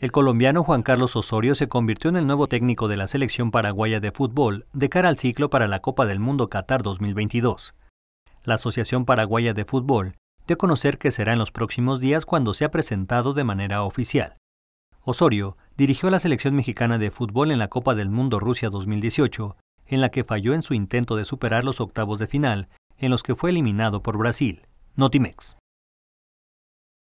El colombiano Juan Carlos Osorio se convirtió en el nuevo técnico de la selección paraguaya de fútbol de cara al ciclo para la Copa del Mundo Qatar 2022. La Asociación Paraguaya de Fútbol dio a conocer que será en los próximos días cuando sea presentado de manera oficial. Osorio dirigió a la selección mexicana de fútbol en la Copa del Mundo Rusia 2018, en la que falló en su intento de superar los octavos de final, en los que fue eliminado por Brasil. Notimex.